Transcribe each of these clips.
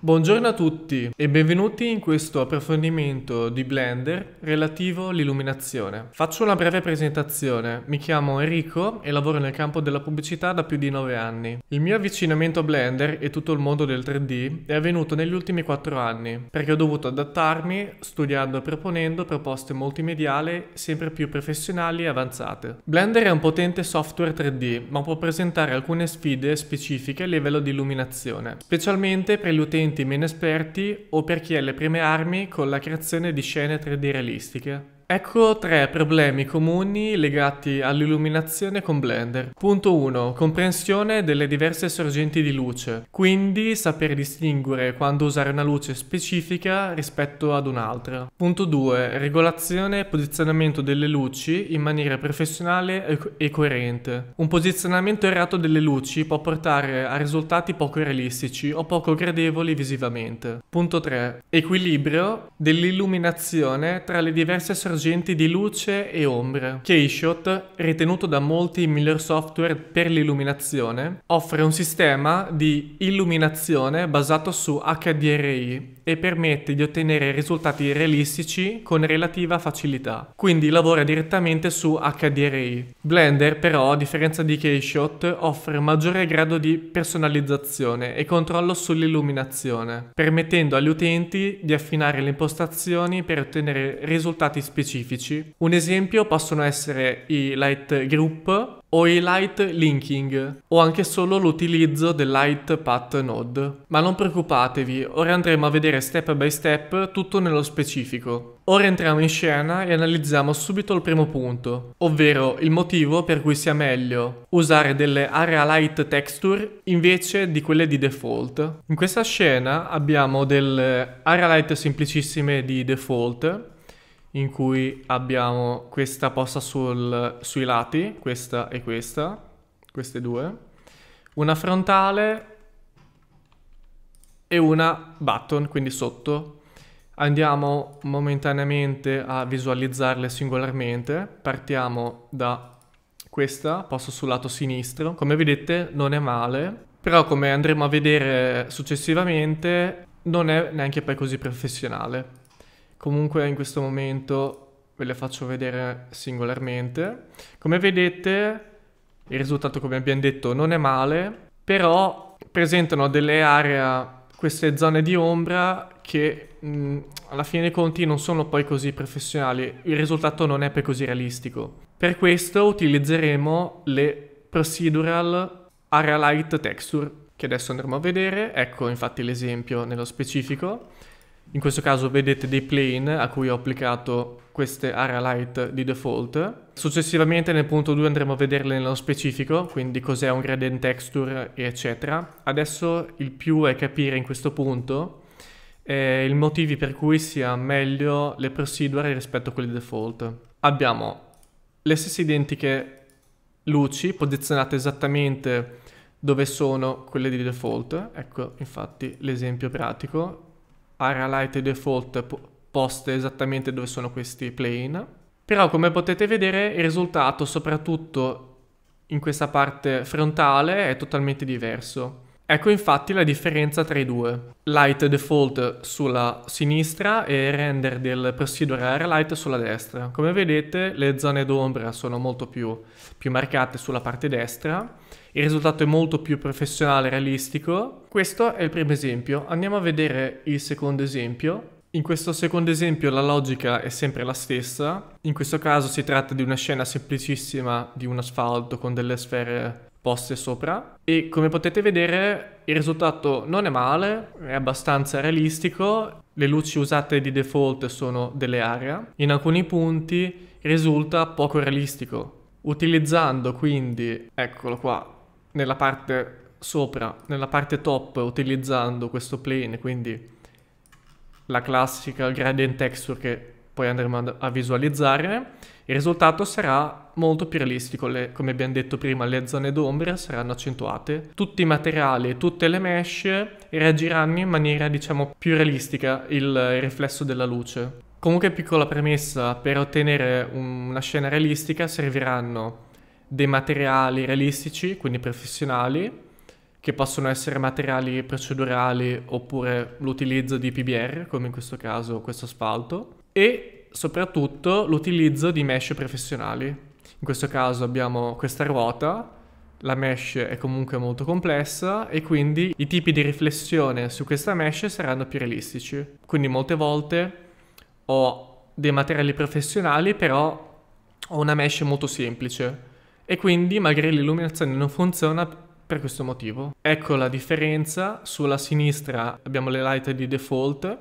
Buongiorno a tutti e benvenuti in questo approfondimento di Blender relativo all'illuminazione. Faccio una breve presentazione. Mi chiamo Enrico e lavoro nel campo della pubblicità da più di 9 anni. Il mio avvicinamento a Blender e tutto il mondo del 3D è avvenuto negli ultimi 4 anni, perché ho dovuto adattarmi studiando e proponendo proposte multimediali sempre più professionali e avanzate. Blender è un potente software 3D, ma può presentare alcune sfide specifiche a livello di illuminazione, specialmente per gli utenti studenti meno esperti o per chi ha le prime armi con la creazione di scene 3D realistiche. Ecco tre problemi comuni legati all'illuminazione con Blender. Punto 1. Comprensione delle diverse sorgenti di luce, quindi saper distinguere quando usare una luce specifica rispetto ad un'altra. Punto 2. Regolazione e posizionamento delle luci in maniera professionale e, coerente. Un posizionamento errato delle luci può portare a risultati poco realistici o poco gradevoli visivamente. Punto 3. Equilibrio dell'illuminazione tra le diverse sorgenti sorgenti di luce e ombre. Keyshot, ritenuto da molti il miglior software per l'illuminazione, offre un sistema di illuminazione basato su HDRI, e permette di ottenere risultati realistici con relativa facilità, quindi lavora direttamente su HDRI. Blender però, a differenza di Keyshot, offre un maggiore grado di personalizzazione e controllo sull'illuminazione, permettendo agli utenti di affinare le impostazioni per ottenere risultati specifici. Un esempio possono essere i light group o i light linking o anche solo l'utilizzo del light path node. Ma non preoccupatevi, ora andremo a vedere step by step tutto nello specifico. Ora entriamo in scena e analizziamo subito il primo punto, ovvero il motivo per cui sia meglio usare delle area light texture invece di quelle di default. In questa scena abbiamo delle area light semplicissime di default in cui abbiamo questa posta sul, sui lati, questa e questa, queste due, una frontale e una button, quindi sotto. Andiamo momentaneamente a visualizzarle singolarmente, partiamo da questa, posto sul lato sinistro. Come vedete non è male, però come andremo a vedere successivamente non è neanche poi così professionale. Comunque in questo momento ve le faccio vedere singolarmente. Come vedete il risultato come abbiamo detto non è male, però presentano delle aree, queste zone di ombra che mh, alla fine dei conti non sono poi così professionali, il risultato non è poi così realistico. Per questo utilizzeremo le procedural area light texture che adesso andremo a vedere, ecco infatti l'esempio nello specifico. In questo caso vedete dei plane a cui ho applicato queste area light di default. Successivamente nel punto 2 andremo a vederle nello specifico, quindi cos'è un gradient texture eccetera. Adesso il più è capire in questo punto eh, i motivi per cui sia meglio le procedure rispetto a quelle default. Abbiamo le stesse identiche luci posizionate esattamente dove sono quelle di default. Ecco infatti l'esempio pratico Aralight e Default poste esattamente dove sono questi plane. Però come potete vedere il risultato soprattutto in questa parte frontale è totalmente diverso. Ecco infatti la differenza tra i due. Light default sulla sinistra e render del procedure light sulla destra. Come vedete le zone d'ombra sono molto più, più marcate sulla parte destra. Il risultato è molto più professionale e realistico. Questo è il primo esempio. Andiamo a vedere il secondo esempio. In questo secondo esempio la logica è sempre la stessa. In questo caso si tratta di una scena semplicissima di un asfalto con delle sfere poste sopra e come potete vedere il risultato non è male, è abbastanza realistico, le luci usate di default sono delle area, in alcuni punti risulta poco realistico. Utilizzando quindi, eccolo qua, nella parte sopra, nella parte top, utilizzando questo plane, quindi la classica gradient texture che poi andremo a visualizzare, il risultato sarà molto più realistico, le, come abbiamo detto prima le zone d'ombra saranno accentuate, tutti i materiali, e tutte le mesh reagiranno in maniera diciamo più realistica il riflesso della luce. Comunque piccola premessa, per ottenere una scena realistica serviranno dei materiali realistici, quindi professionali, che possono essere materiali procedurali oppure l'utilizzo di PBR, come in questo caso questo asfalto, e soprattutto l'utilizzo di mesh professionali. In questo caso abbiamo questa ruota, la mesh è comunque molto complessa e quindi i tipi di riflessione su questa mesh saranno più realistici. Quindi molte volte ho dei materiali professionali però ho una mesh molto semplice e quindi magari l'illuminazione non funziona per questo motivo. Ecco la differenza, sulla sinistra abbiamo le light di default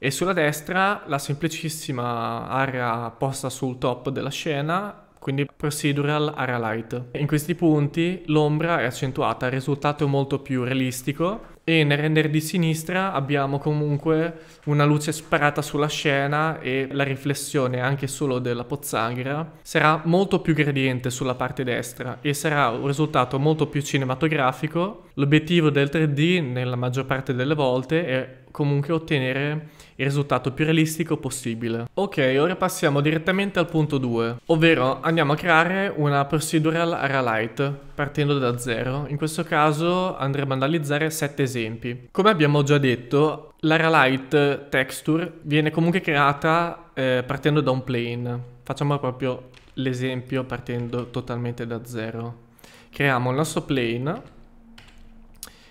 e sulla destra la semplicissima area posta sul top della scena, quindi procedural area light. In questi punti l'ombra è accentuata, il risultato è molto più realistico e nel render di sinistra abbiamo comunque una luce sparata sulla scena e la riflessione anche solo della pozzanghera sarà molto più gradiente sulla parte destra e sarà un risultato molto più cinematografico. L'obiettivo del 3D nella maggior parte delle volte è comunque ottenere il risultato più realistico possibile. Ok, ora passiamo direttamente al punto 2, ovvero andiamo a creare una procedural Aralight partendo da zero. In questo caso andremo ad analizzare 7 esempi. Come abbiamo già detto, l'Aralight texture viene comunque creata eh, partendo da un plane. Facciamo proprio l'esempio partendo totalmente da zero. Creiamo il nostro plane.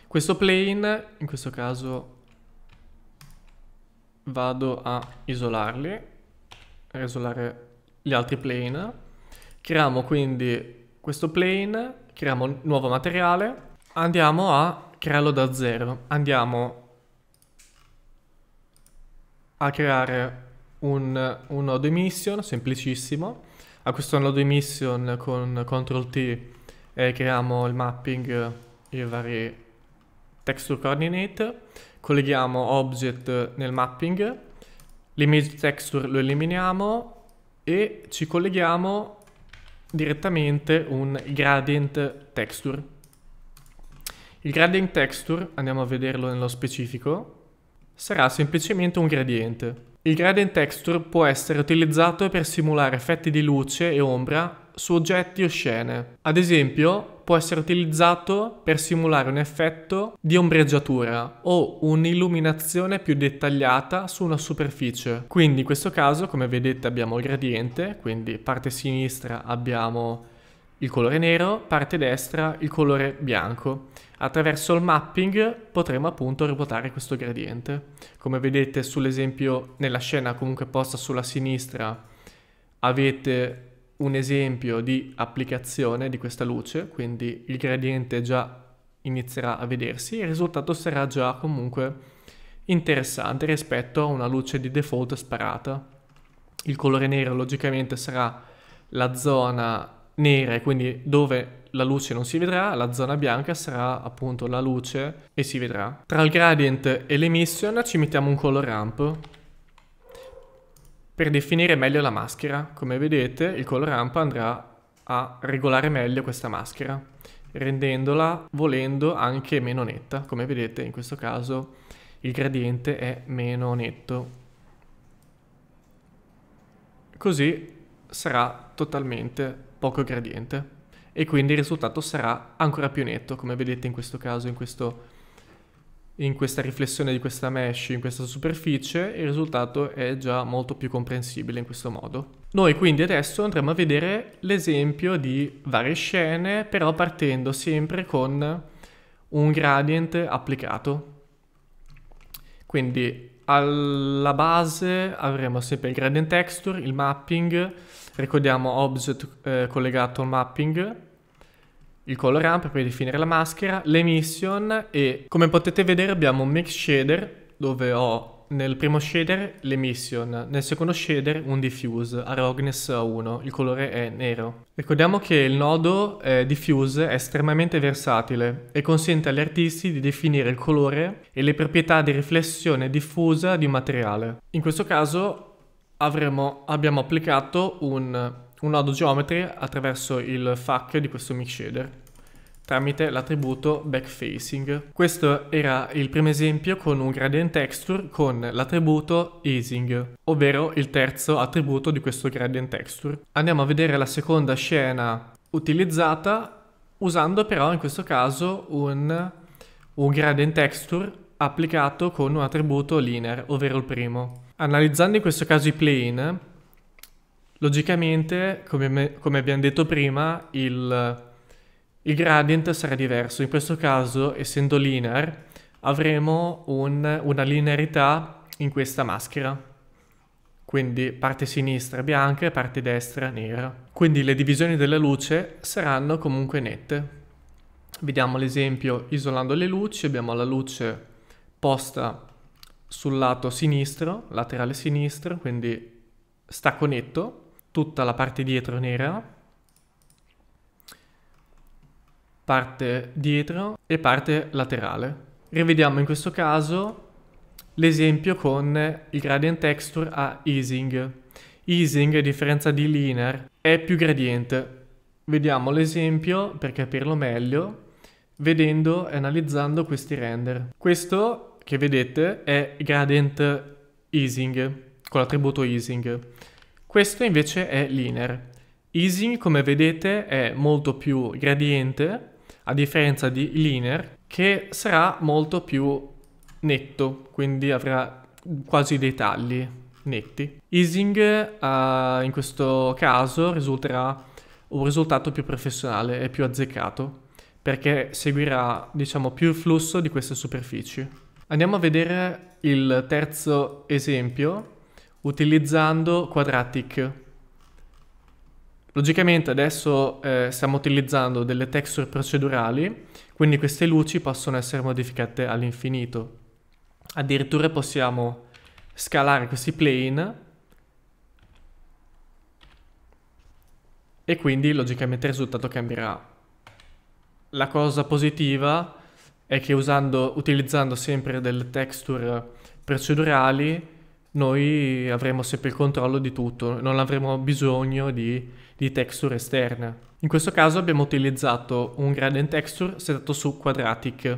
Questo plane, in questo caso vado a isolarli, a isolare gli altri plane, creiamo quindi questo plane, creiamo un nuovo materiale, andiamo a crearlo da zero, andiamo a creare un, un node emission semplicissimo, a questo nodo emission con CTRL T eh, creiamo il mapping, eh, i vari texture coordinate, colleghiamo object nel mapping, l'image texture lo eliminiamo e ci colleghiamo direttamente un gradient texture. Il gradient texture, andiamo a vederlo nello specifico, sarà semplicemente un gradiente. Il gradient texture può essere utilizzato per simulare effetti di luce e ombra su oggetti o scene. Ad esempio, può essere utilizzato per simulare un effetto di ombreggiatura o un'illuminazione più dettagliata su una superficie. Quindi in questo caso, come vedete, abbiamo il gradiente, quindi parte sinistra abbiamo il colore nero, parte destra il colore bianco. Attraverso il mapping potremo appunto ruotare questo gradiente. Come vedete sull'esempio nella scena comunque posta sulla sinistra avete un esempio di applicazione di questa luce, quindi il gradiente già inizierà a vedersi il risultato sarà già comunque interessante rispetto a una luce di default sparata. Il colore nero logicamente sarà la zona nera quindi dove la luce non si vedrà, la zona bianca sarà appunto la luce e si vedrà. Tra il gradient e l'emission ci mettiamo un color ramp per definire meglio la maschera. Come vedete il color rampa andrà a regolare meglio questa maschera, rendendola volendo anche meno netta. Come vedete in questo caso il gradiente è meno netto. Così sarà totalmente poco gradiente e quindi il risultato sarà ancora più netto, come vedete in questo caso, in questo caso in questa riflessione di questa mesh, in questa superficie, il risultato è già molto più comprensibile in questo modo. Noi quindi adesso andremo a vedere l'esempio di varie scene, però partendo sempre con un gradient applicato. Quindi alla base avremo sempre il gradient texture, il mapping, ricordiamo object eh, collegato al mapping, il color ramp per definire la maschera, le mission e come potete vedere abbiamo un mix shader dove ho nel primo shader le mission, nel secondo shader un diffuse a roughness 1, il colore è nero. Ricordiamo che il nodo eh, diffuse è estremamente versatile e consente agli artisti di definire il colore e le proprietà di riflessione diffusa di un materiale. In questo caso avremo, abbiamo applicato un un nodo geometry attraverso il FAC di questo mix shader tramite l'attributo backfacing. Questo era il primo esempio con un gradient texture con l'attributo easing, ovvero il terzo attributo di questo gradient texture. Andiamo a vedere la seconda scena utilizzata usando però in questo caso un, un gradient texture applicato con un attributo linear, ovvero il primo. Analizzando in questo caso i plane, Logicamente, come, me, come abbiamo detto prima, il, il gradient sarà diverso. In questo caso, essendo linear, avremo un, una linearità in questa maschera. Quindi parte sinistra bianca e parte destra nera. Quindi le divisioni della luce saranno comunque nette. Vediamo l'esempio isolando le luci. Abbiamo la luce posta sul lato sinistro, laterale sinistro, quindi stacco netto, tutta la parte dietro nera, parte dietro e parte laterale. Rivediamo in questo caso l'esempio con il gradient texture a easing. Easing, a differenza di linear, è più gradiente. Vediamo l'esempio per capirlo meglio, vedendo e analizzando questi render. Questo che vedete è gradient easing, con l'attributo easing. Questo invece è linear. Easing, come vedete, è molto più gradiente, a differenza di linear, che sarà molto più netto, quindi avrà quasi dei tagli netti. Easing eh, in questo caso risulterà un risultato più professionale e più azzeccato, perché seguirà, diciamo, più il flusso di queste superfici. Andiamo a vedere il terzo esempio, utilizzando Quadratic. Logicamente adesso eh, stiamo utilizzando delle texture procedurali, quindi queste luci possono essere modificate all'infinito. Addirittura possiamo scalare questi plane e quindi logicamente il risultato cambierà. La cosa positiva è che usando, utilizzando sempre delle texture procedurali noi avremo sempre il controllo di tutto, non avremo bisogno di, di texture esterne. In questo caso abbiamo utilizzato un gradient texture setato su quadratic.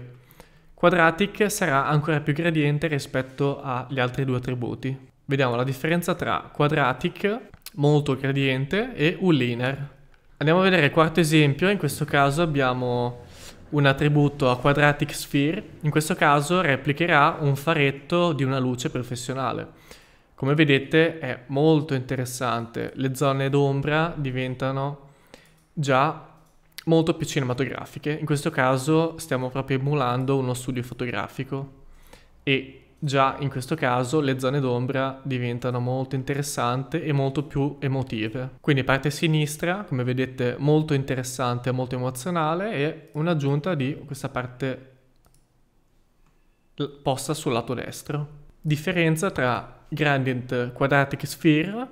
Quadratic sarà ancora più gradiente rispetto agli altri due attributi. Vediamo la differenza tra quadratic, molto gradiente, e un linear. Andiamo a vedere il quarto esempio, in questo caso abbiamo un attributo a quadratic sphere, in questo caso replicherà un faretto di una luce professionale. Come vedete è molto interessante, le zone d'ombra diventano già molto più cinematografiche, in questo caso stiamo proprio emulando uno studio fotografico e già in questo caso le zone d'ombra diventano molto interessanti e molto più emotive. Quindi parte sinistra, come vedete, molto interessante, e molto emozionale e un'aggiunta di questa parte posta sul lato destro. Differenza tra gradient quadratic sphere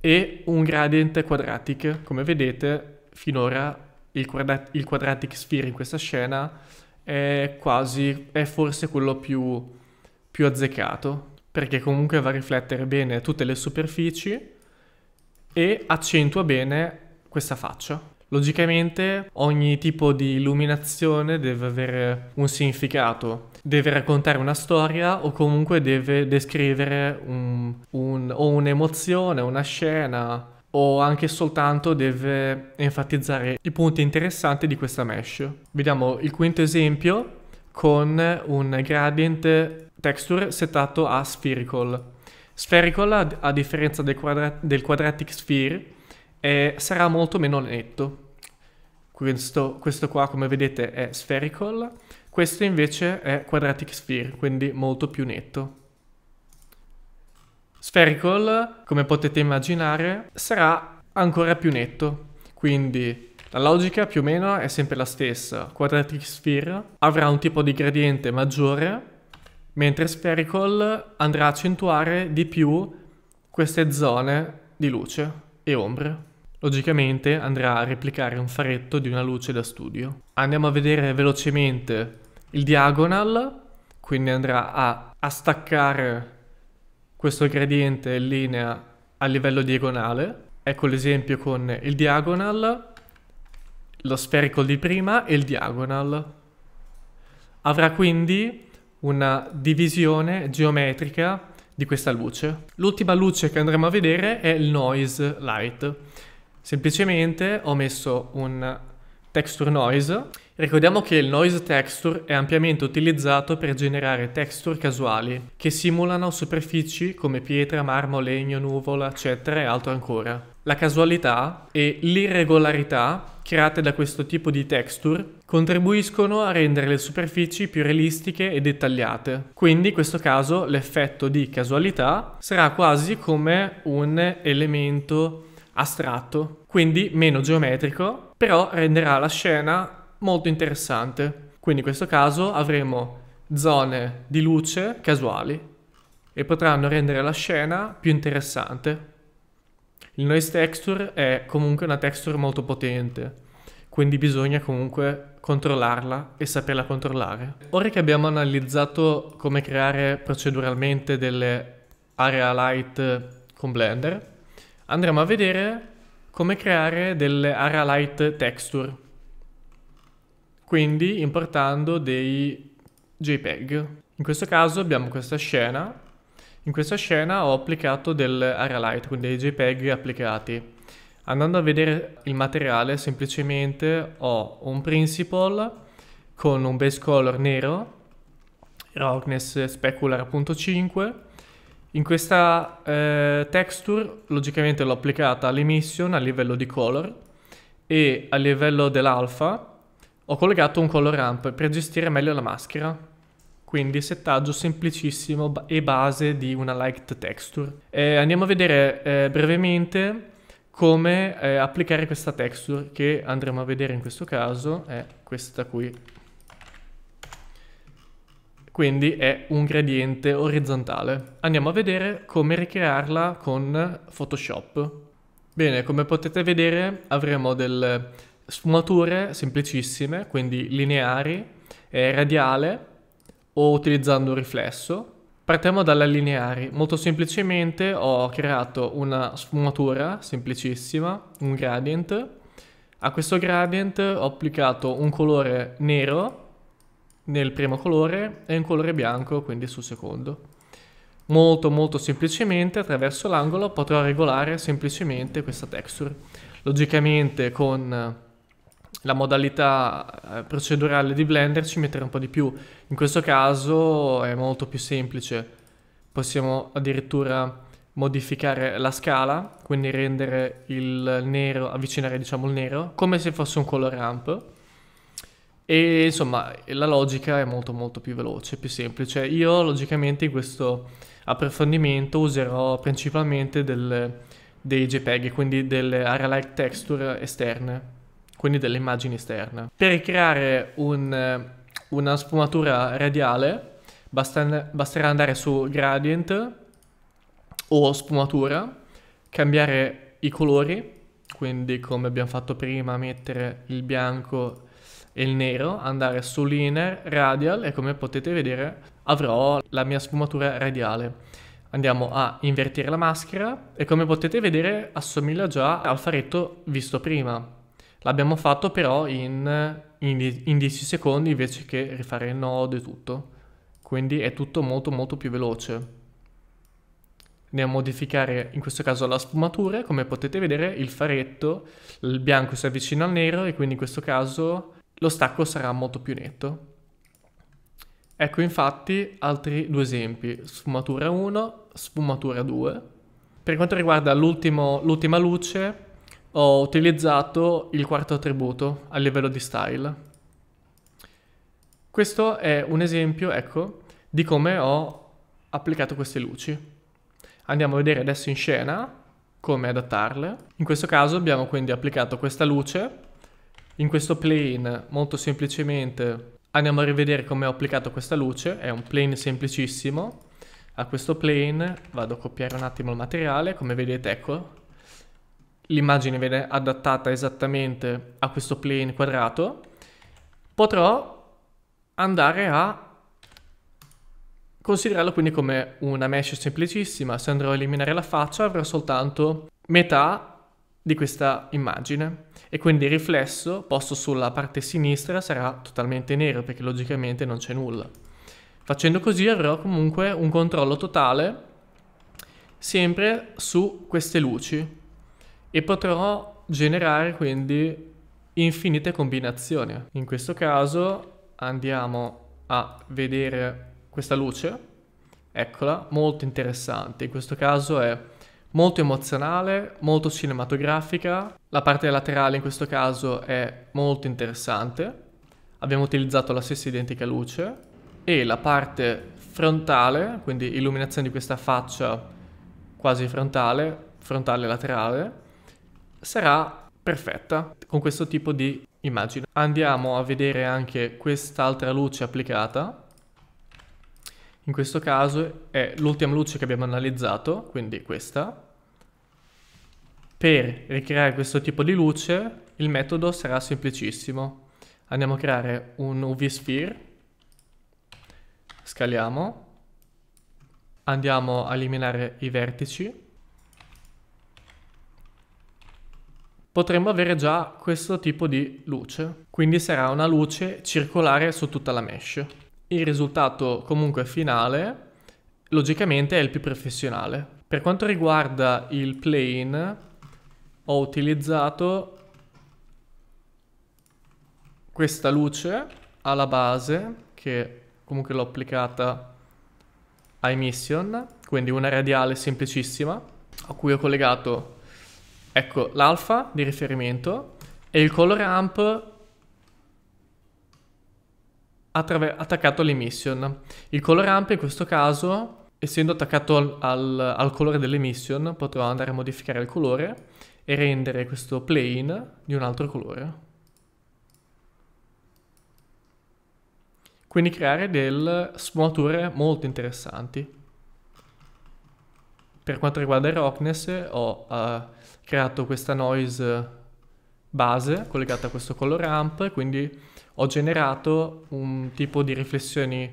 e un gradient quadratic. Come vedete, finora il, quadrat il quadratic sphere in questa scena è quasi, è forse quello più, più azzeccato, perché comunque va a riflettere bene tutte le superfici e accentua bene questa faccia. Logicamente ogni tipo di illuminazione deve avere un significato, deve raccontare una storia o comunque deve descrivere un, un, o un'emozione, una scena o anche soltanto deve enfatizzare i punti interessanti di questa mesh. Vediamo il quinto esempio con un gradient texture settato a spherical. Spherical, a differenza del, quadrat del quadratic sphere, eh, sarà molto meno netto. Questo, questo qua, come vedete, è spherical, questo invece è quadratic sphere, quindi molto più netto. Spherical, come potete immaginare, sarà ancora più netto, quindi la logica più o meno è sempre la stessa. Quadratic Sphere avrà un tipo di gradiente maggiore, mentre Spherical andrà a accentuare di più queste zone di luce e ombre. Logicamente andrà a replicare un faretto di una luce da studio. Andiamo a vedere velocemente il diagonal, quindi andrà a, a staccare questo gradiente in linea a livello diagonale. Ecco l'esempio con il diagonal, lo spherical di prima e il diagonal. Avrà quindi una divisione geometrica di questa luce. L'ultima luce che andremo a vedere è il noise light. Semplicemente ho messo un texture noise. Ricordiamo che il noise texture è ampiamente utilizzato per generare texture casuali che simulano superfici come pietra, marmo, legno, nuvola, eccetera e altro ancora. La casualità e l'irregolarità create da questo tipo di texture contribuiscono a rendere le superfici più realistiche e dettagliate. Quindi in questo caso l'effetto di casualità sarà quasi come un elemento astratto, quindi meno geometrico, però renderà la scena molto interessante. Quindi in questo caso avremo zone di luce casuali e potranno rendere la scena più interessante. Il noise texture è comunque una texture molto potente, quindi bisogna comunque controllarla e saperla controllare. Ora che abbiamo analizzato come creare proceduralmente delle area light con Blender, andremo a vedere come creare delle area light texture quindi importando dei JPEG in questo caso abbiamo questa scena in questa scena ho applicato delle area light quindi dei JPEG applicati andando a vedere il materiale semplicemente ho un principle con un base color nero roughness specular.5 in questa eh, texture logicamente l'ho applicata all'emission a livello di color e a livello dell'alfa ho collegato un color ramp per gestire meglio la maschera. Quindi settaggio semplicissimo e base di una light texture. Eh, andiamo a vedere eh, brevemente come eh, applicare questa texture che andremo a vedere in questo caso è questa qui quindi è un gradiente orizzontale. Andiamo a vedere come ricrearla con Photoshop. Bene, come potete vedere avremo delle sfumature semplicissime, quindi lineari, eh, radiale o utilizzando un riflesso. Partiamo dalla lineari. Molto semplicemente ho creato una sfumatura semplicissima, un gradient. A questo gradient ho applicato un colore nero nel primo colore e un colore bianco quindi sul secondo. Molto molto semplicemente attraverso l'angolo potrò regolare semplicemente questa texture. Logicamente con eh, la modalità eh, procedurale di Blender ci metterà un po' di più. In questo caso è molto più semplice. Possiamo addirittura modificare la scala, quindi rendere il nero, avvicinare diciamo il nero, come se fosse un color ramp e insomma la logica è molto molto più veloce, più semplice. Io logicamente in questo approfondimento userò principalmente del, dei JPEG, quindi delle area texture esterne, quindi delle immagini esterne. Per creare un, una sfumatura radiale basta, basterà andare su gradient o sfumatura, cambiare i colori, quindi come abbiamo fatto prima mettere il bianco e il nero, andare su linear, radial e come potete vedere avrò la mia sfumatura radiale. Andiamo a invertire la maschera e come potete vedere assomiglia già al faretto visto prima. L'abbiamo fatto però in, in, in 10 secondi invece che rifare il nodo e tutto. Quindi è tutto molto molto più veloce. Andiamo a modificare in questo caso la sfumatura, come potete vedere il faretto, il bianco si avvicina al nero e quindi in questo caso lo stacco sarà molto più netto. Ecco infatti altri due esempi, sfumatura 1, sfumatura 2. Per quanto riguarda l'ultima luce, ho utilizzato il quarto attributo a livello di style. Questo è un esempio, ecco, di come ho applicato queste luci. Andiamo a vedere adesso in scena come adattarle. In questo caso abbiamo quindi applicato questa luce in questo plane molto semplicemente andiamo a rivedere come ho applicato questa luce, è un plane semplicissimo. A questo plane vado a copiare un attimo il materiale, come vedete ecco, l'immagine viene adattata esattamente a questo plane quadrato. Potrò andare a considerarlo quindi come una mesh semplicissima. Se andrò a eliminare la faccia avrò soltanto metà di questa immagine e quindi il riflesso posto sulla parte sinistra sarà totalmente nero perché logicamente non c'è nulla. Facendo così avrò comunque un controllo totale sempre su queste luci e potrò generare quindi infinite combinazioni. In questo caso andiamo a vedere questa luce, eccola, molto interessante, in questo caso è molto emozionale, molto cinematografica. La parte laterale in questo caso è molto interessante. Abbiamo utilizzato la stessa identica luce e la parte frontale, quindi illuminazione di questa faccia quasi frontale, frontale laterale, sarà perfetta con questo tipo di immagine. Andiamo a vedere anche quest'altra luce applicata in questo caso è l'ultima luce che abbiamo analizzato, quindi questa. Per ricreare questo tipo di luce il metodo sarà semplicissimo. Andiamo a creare un UV sphere, scaliamo, andiamo a eliminare i vertici. Potremmo avere già questo tipo di luce, quindi sarà una luce circolare su tutta la mesh il risultato comunque finale logicamente è il più professionale. Per quanto riguarda il plane ho utilizzato questa luce alla base che comunque l'ho applicata a emission, quindi una radiale semplicissima a cui ho collegato ecco l'alfa di riferimento e il color amp attraver- attaccato all'emission. Il colorante in questo caso, essendo attaccato al, al, al colore dell'emission, potrò andare a modificare il colore e rendere questo plane di un altro colore. Quindi creare delle sfumature molto interessanti. Per quanto riguarda il rockness ho uh, creato questa noise base collegata a questo color ramp, quindi ho generato un tipo di riflessioni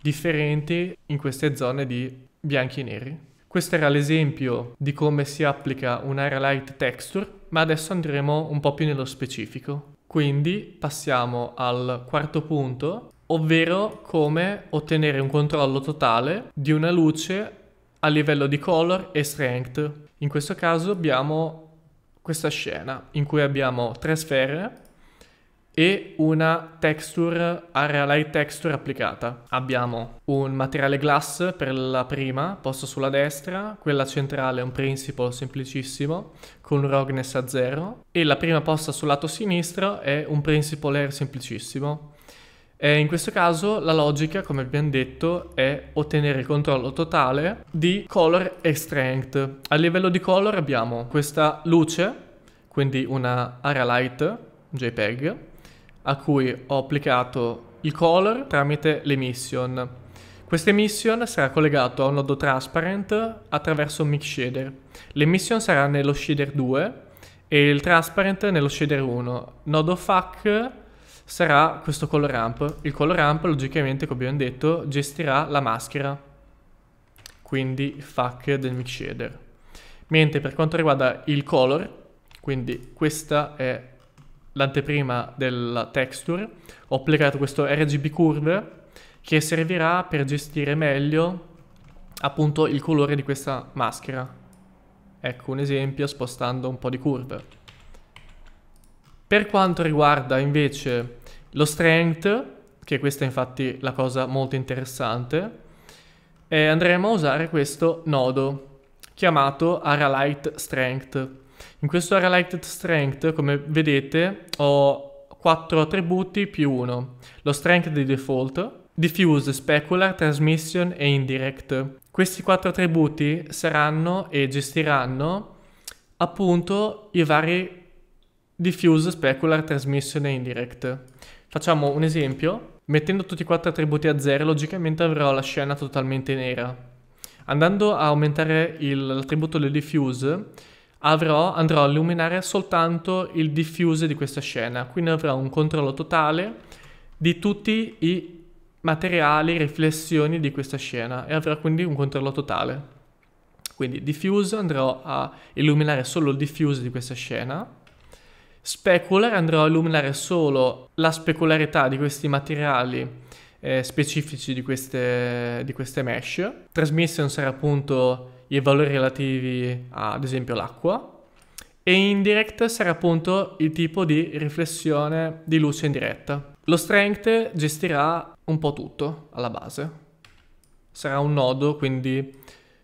differenti in queste zone di bianchi e neri. Questo era l'esempio di come si applica un'area light texture, ma adesso andremo un po' più nello specifico. Quindi passiamo al quarto punto, ovvero come ottenere un controllo totale di una luce a livello di color e strength. In questo caso abbiamo questa scena in cui abbiamo tre sfere e una texture, area light texture applicata. Abbiamo un materiale glass per la prima, posto sulla destra, quella centrale è un principle semplicissimo, con rogness a zero, e la prima posta sul lato sinistro è un principle air semplicissimo. E in questo caso la logica, come abbiamo detto, è ottenere il controllo totale di color e strength. A livello di color abbiamo questa luce, quindi una area light JPEG, a cui ho applicato il color tramite l'emission. Questa emission sarà collegato a un nodo transparent attraverso un mix shader. L'emission sarà nello shader 2 e il transparent nello shader 1. Nodo FAC sarà questo color ramp. Il color ramp logicamente, come abbiamo detto, gestirà la maschera, quindi FAC del mix shader. Mentre per quanto riguarda il color, quindi questa è l'anteprima della texture, ho applicato questo RGB curve che servirà per gestire meglio appunto il colore di questa maschera. Ecco un esempio spostando un po' di curve. Per quanto riguarda invece lo strength, che questa è infatti la cosa molto interessante, eh, andremo a usare questo nodo chiamato AraLight Strength in questo area Lighted Strength, come vedete, ho 4 attributi più 1. Lo Strength di default, Diffuse, Specular, Transmission e Indirect. Questi 4 attributi saranno e gestiranno appunto i vari Diffuse, Specular, Transmission e Indirect. Facciamo un esempio. Mettendo tutti i 4 attributi a 0, logicamente avrò la scena totalmente nera. Andando a aumentare l'attributo del diffuse, avrò, andrò a illuminare soltanto il diffuse di questa scena, quindi avrò un controllo totale di tutti i materiali, riflessioni di questa scena e avrò quindi un controllo totale. Quindi diffuse andrò a illuminare solo il diffuse di questa scena, specular andrò a illuminare solo la specularità di questi materiali eh, specifici di queste, di queste mesh, transmission sarà appunto i valori relativi a, ad esempio l'acqua e in direct sarà appunto il tipo di riflessione di luce in diretta. Lo strength gestirà un po' tutto alla base. Sarà un nodo quindi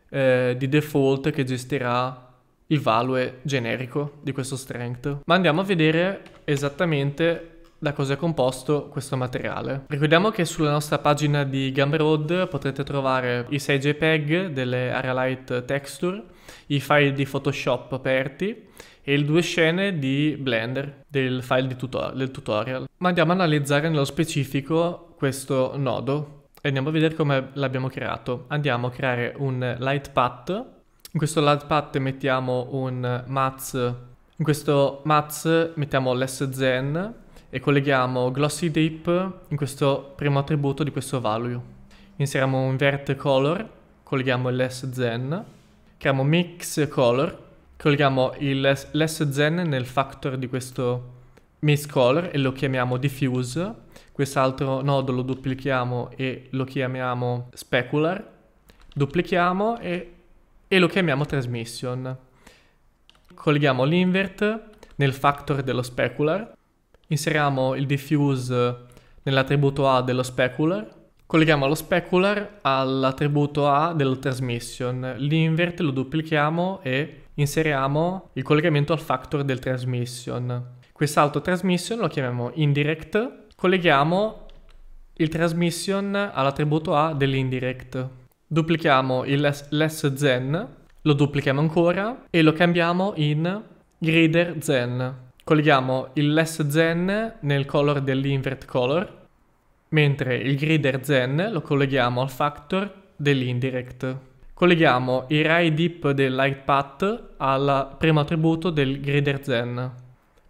eh, di default che gestirà il value generico di questo strength. Ma andiamo a vedere esattamente da cosa è composto questo materiale. Ricordiamo che sulla nostra pagina di Gumroad potrete trovare i 6 JPEG delle Aralite Texture, i file di Photoshop aperti e le due scene di Blender del file tutor del tutorial. Ma andiamo ad analizzare nello specifico questo nodo e andiamo a vedere come l'abbiamo creato. Andiamo a creare un light path. In questo light path mettiamo un mats. In questo mats mettiamo l'szen e colleghiamo glossy Deep in questo primo attributo di questo value. Inseriamo un vert color, colleghiamo il less zen, creiamo mix color, colleghiamo il less zen nel factor di questo mix color e lo chiamiamo diffuse, quest'altro nodo lo duplichiamo e lo chiamiamo specular, duplichiamo e, e lo chiamiamo transmission. Colleghiamo l'invert nel factor dello specular inseriamo il diffuse nell'attributo A dello specular, colleghiamo lo specular all'attributo A dello transmission, l'invert lo duplichiamo e inseriamo il collegamento al factor del transmission. Quest'altro transmission lo chiamiamo indirect, colleghiamo il transmission all'attributo A dell'indirect. Duplichiamo il less zen, lo duplichiamo ancora e lo cambiamo in greater zen. Colleghiamo il less zen nel color dell'invert color, mentre il grider zen lo colleghiamo al factor dell'indirect. Colleghiamo il ray dip del light path al primo attributo del grider zen,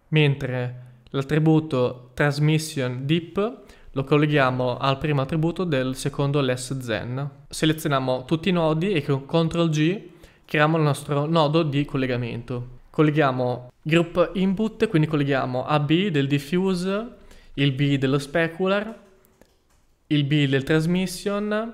mentre l'attributo transmission dip lo colleghiamo al primo attributo del secondo less zen. Selezioniamo tutti i nodi e con CTRL G creiamo il nostro nodo di collegamento colleghiamo group input, quindi colleghiamo AB del diffuse, il B dello specular, il B del transmission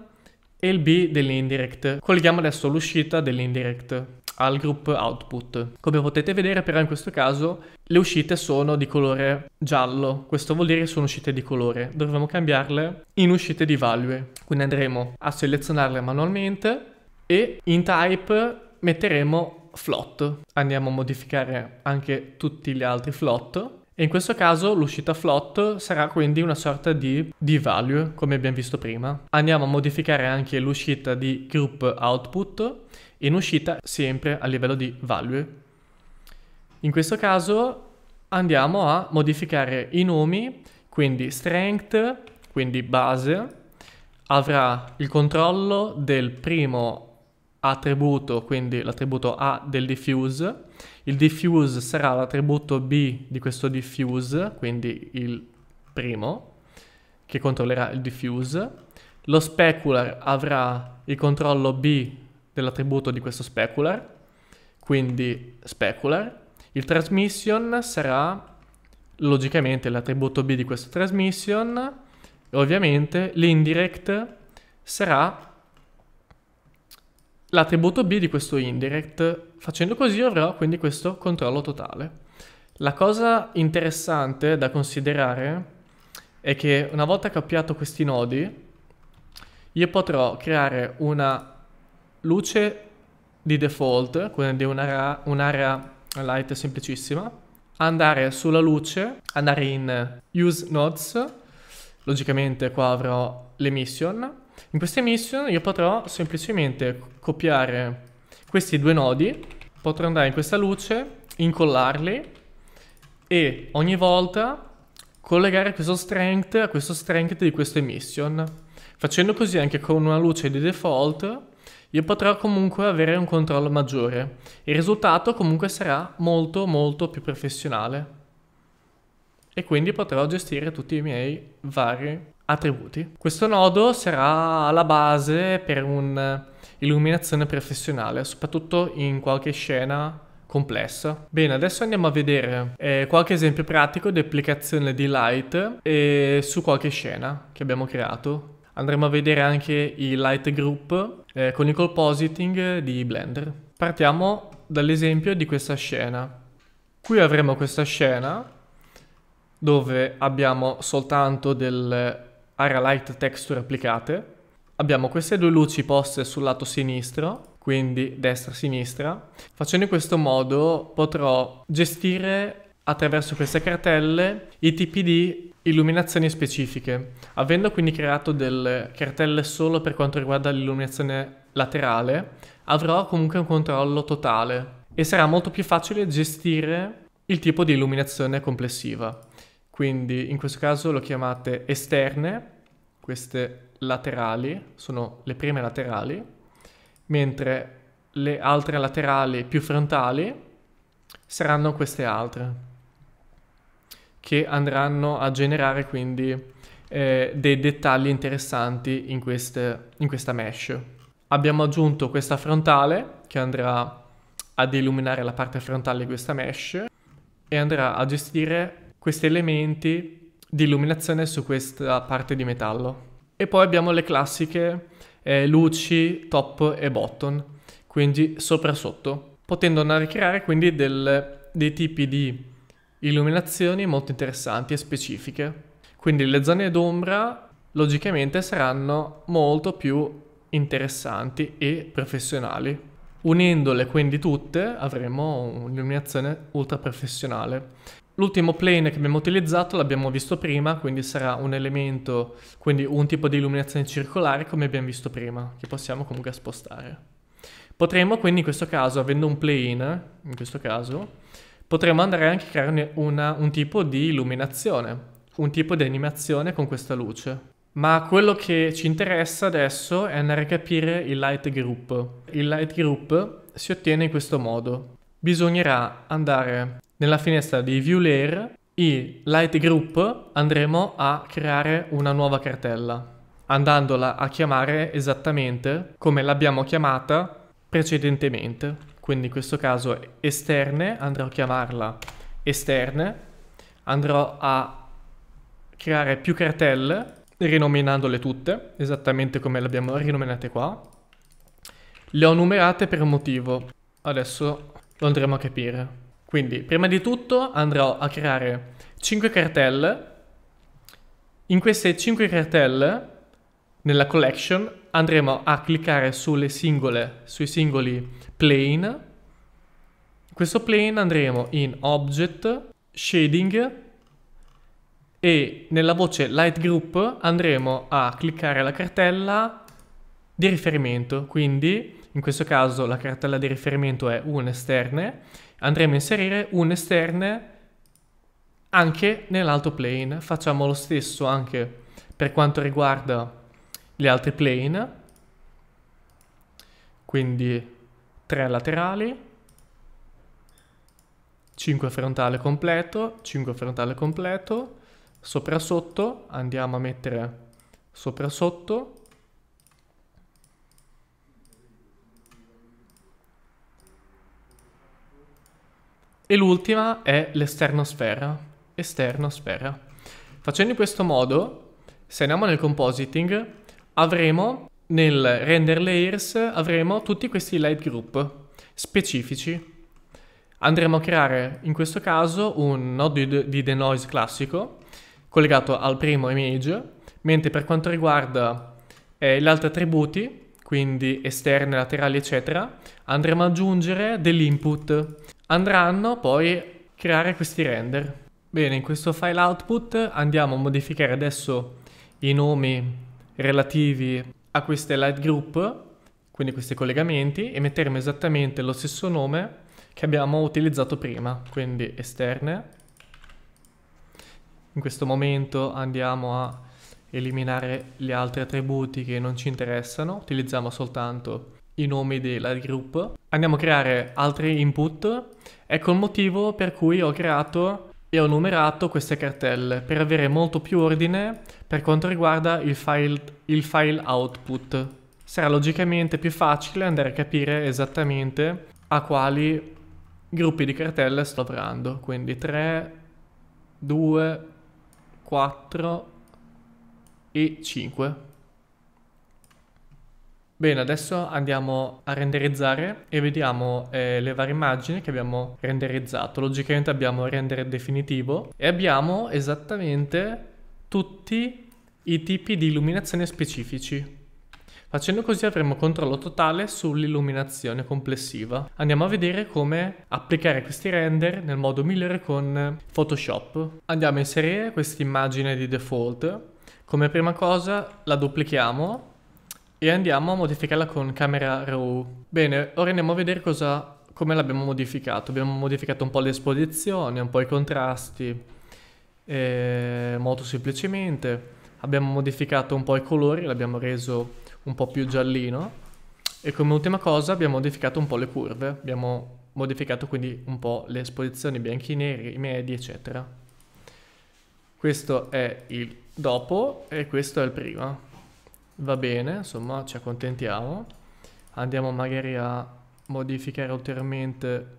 e il B dell'indirect. Colleghiamo adesso l'uscita dell'indirect al group output. Come potete vedere però in questo caso le uscite sono di colore giallo, questo vuol dire che sono uscite di colore, Dovremmo cambiarle in uscite di value, quindi andremo a selezionarle manualmente e in type metteremo float. Andiamo a modificare anche tutti gli altri float e in questo caso l'uscita float sarà quindi una sorta di, di value, come abbiamo visto prima. Andiamo a modificare anche l'uscita di group output in uscita sempre a livello di value. In questo caso andiamo a modificare i nomi, quindi strength, quindi base, avrà il controllo del primo attributo, quindi l'attributo A del diffuse, il diffuse sarà l'attributo B di questo diffuse, quindi il primo, che controllerà il diffuse, lo specular avrà il controllo B dell'attributo di questo specular, quindi specular, il transmission sarà logicamente l'attributo B di questo transmission, e ovviamente l'indirect sarà l'attributo B di questo indirect. Facendo così avrò quindi questo controllo totale. La cosa interessante da considerare è che una volta cappiato questi nodi, io potrò creare una luce di default, quindi un'area, un'area light semplicissima, andare sulla luce, andare in use nodes, logicamente qua avrò l'emission, in queste mission io potrò semplicemente copiare questi due nodi, potrò andare in questa luce, incollarli e ogni volta collegare questo strength a questo strength di questa mission. Facendo così anche con una luce di default io potrò comunque avere un controllo maggiore. Il risultato comunque sarà molto molto più professionale e quindi potrò gestire tutti i miei vari attributi. Questo nodo sarà la base per un'illuminazione eh, professionale, soprattutto in qualche scena complessa. Bene, adesso andiamo a vedere eh, qualche esempio pratico di applicazione di light eh, su qualche scena che abbiamo creato. Andremo a vedere anche i light group eh, con i compositing di Blender. Partiamo dall'esempio di questa scena. Qui avremo questa scena dove abbiamo soltanto del area light texture applicate. Abbiamo queste due luci poste sul lato sinistro, quindi destra-sinistra. Facendo in questo modo potrò gestire attraverso queste cartelle i tipi di illuminazioni specifiche. Avendo quindi creato delle cartelle solo per quanto riguarda l'illuminazione laterale, avrò comunque un controllo totale e sarà molto più facile gestire il tipo di illuminazione complessiva. Quindi in questo caso lo chiamate esterne, queste laterali sono le prime laterali, mentre le altre laterali più frontali saranno queste altre che andranno a generare quindi eh, dei dettagli interessanti in, queste, in, questa mesh. Abbiamo aggiunto questa frontale che andrà ad illuminare la parte frontale di questa mesh e andrà a gestire questi elementi di illuminazione su questa parte di metallo. E poi abbiamo le classiche eh, luci top e bottom, quindi sopra e sotto, potendo andare a creare quindi del, dei tipi di illuminazioni molto interessanti e specifiche. Quindi le zone d'ombra logicamente saranno molto più interessanti e professionali. Unendole quindi tutte avremo un'illuminazione ultra professionale. L'ultimo plane che abbiamo utilizzato l'abbiamo visto prima, quindi sarà un elemento, quindi un tipo di illuminazione circolare come abbiamo visto prima, che possiamo comunque spostare. Potremmo quindi in questo caso, avendo un plane, in questo caso, potremmo andare anche a creare una, un tipo di illuminazione, un tipo di animazione con questa luce. Ma quello che ci interessa adesso è andare a capire il light group. Il light group si ottiene in questo modo. Bisognerà andare nella finestra di View Layer e Light Group andremo a creare una nuova cartella andandola a chiamare esattamente come l'abbiamo chiamata precedentemente. Quindi in questo caso esterne, andrò a chiamarla esterne, andrò a creare più cartelle rinominandole tutte, esattamente come le abbiamo rinominate qua. Le ho numerate per un motivo, adesso lo andremo a capire. Quindi, prima di tutto andrò a creare 5 cartelle. In queste 5 cartelle, nella collection, andremo a cliccare singole, sui singoli plane. In questo plane andremo in Object, Shading e nella voce Light Group andremo a cliccare la cartella di riferimento, quindi in questo caso la cartella di riferimento è un esterne, andremo a inserire un esterne anche nell'alto plane. Facciamo lo stesso anche per quanto riguarda gli altri plane, quindi 3 laterali, 5 frontale completo, 5 frontale completo, sopra sotto, andiamo a mettere sopra sotto, E l'ultima è l'esternosfera. Esternosfera. Facendo in questo modo, se andiamo nel compositing, avremo nel render layers avremo tutti questi light group specifici. Andremo a creare in questo caso un nodo di denoise classico collegato al primo image, mentre per quanto riguarda eh, gli altri attributi, quindi esterne, laterali, eccetera, andremo ad aggiungere dell'input andranno poi a creare questi render. Bene, in questo file output andiamo a modificare adesso i nomi relativi a queste light group, quindi questi collegamenti, e metteremo esattamente lo stesso nome che abbiamo utilizzato prima, quindi esterne. In questo momento andiamo a eliminare gli altri attributi che non ci interessano, utilizziamo soltanto i nomi del group. Andiamo a creare altri input. Ecco il motivo per cui ho creato e ho numerato queste cartelle per avere molto più ordine per quanto riguarda il file, il file output. Sarà logicamente più facile andare a capire esattamente a quali gruppi di cartelle sto lavorando. Quindi 3, 2, 4 e 5. Bene, adesso andiamo a renderizzare e vediamo eh, le varie immagini che abbiamo renderizzato. Logicamente abbiamo render definitivo e abbiamo esattamente tutti i tipi di illuminazione specifici. Facendo così avremo controllo totale sull'illuminazione complessiva. Andiamo a vedere come applicare questi render nel modo migliore con Photoshop. Andiamo a inserire questa immagine di default. Come prima cosa la duplichiamo e andiamo a modificarla con camera RAW. Bene, ora andiamo a vedere cosa, come l'abbiamo modificato. Abbiamo modificato un po' l'esposizione, un po' i contrasti, eh, molto semplicemente. Abbiamo modificato un po' i colori, l'abbiamo reso un po' più giallino. E come ultima cosa abbiamo modificato un po' le curve, abbiamo modificato quindi un po' le esposizioni bianchi neri, i medi, eccetera. Questo è il dopo e questo è il prima. Va bene, insomma ci accontentiamo. Andiamo magari a modificare ulteriormente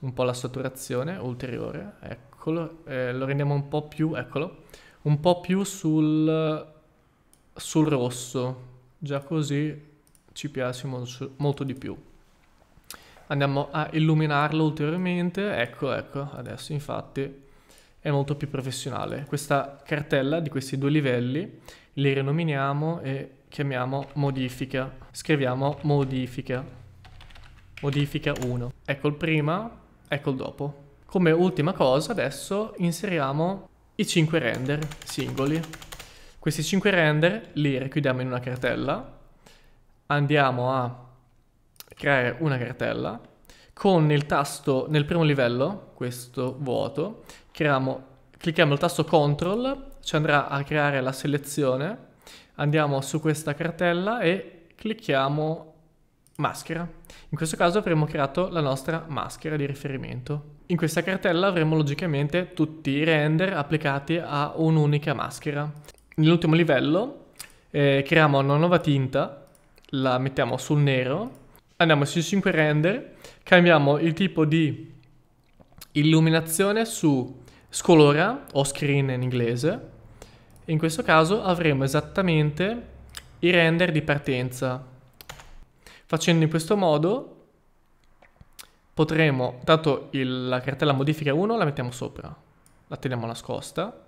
un po' la saturazione ulteriore, eccolo, eh, lo rendiamo un po' più, eccolo, un po' più sul, sul rosso, già così ci piace molto, molto di più. Andiamo a illuminarlo ulteriormente, ecco, ecco, adesso infatti è molto più professionale. Questa cartella di questi due livelli li rinominiamo e chiamiamo modifica. Scriviamo modifica, modifica 1. Ecco il prima, ecco il dopo. Come ultima cosa adesso inseriamo i 5 render singoli. Questi 5 render li richiudiamo in una cartella, andiamo a creare una cartella, con il tasto nel primo livello, questo vuoto, creiamo, clicchiamo il tasto CTRL ci andrà a creare la selezione. Andiamo su questa cartella e clicchiamo maschera. In questo caso avremo creato la nostra maschera di riferimento. In questa cartella avremo logicamente tutti i render applicati a un'unica maschera. Nell'ultimo livello eh, creiamo una nuova tinta, la mettiamo sul nero, andiamo su 5 render, cambiamo il tipo di illuminazione su scolora o screen in inglese in questo caso avremo esattamente i render di partenza. Facendo in questo modo potremo, dato il, la cartella modifica 1 la mettiamo sopra, la teniamo nascosta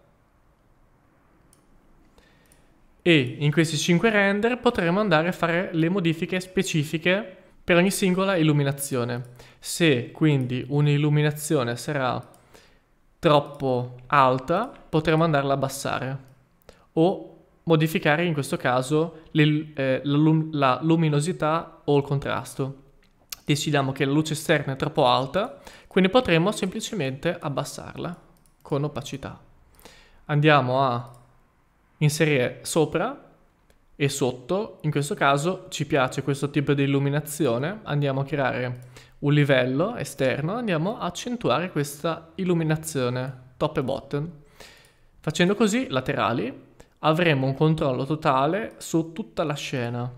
e in questi 5 render potremo andare a fare le modifiche specifiche per ogni singola illuminazione. Se quindi un'illuminazione sarà troppo alta potremo andarla a abbassare o modificare in questo caso le, eh, la, lum- la luminosità o il contrasto. Decidiamo che la luce esterna è troppo alta, quindi potremmo semplicemente abbassarla con opacità. Andiamo a inserire sopra e sotto, in questo caso ci piace questo tipo di illuminazione, andiamo a creare un livello esterno, andiamo a accentuare questa illuminazione top e bottom. Facendo così, laterali, avremo un controllo totale su tutta la scena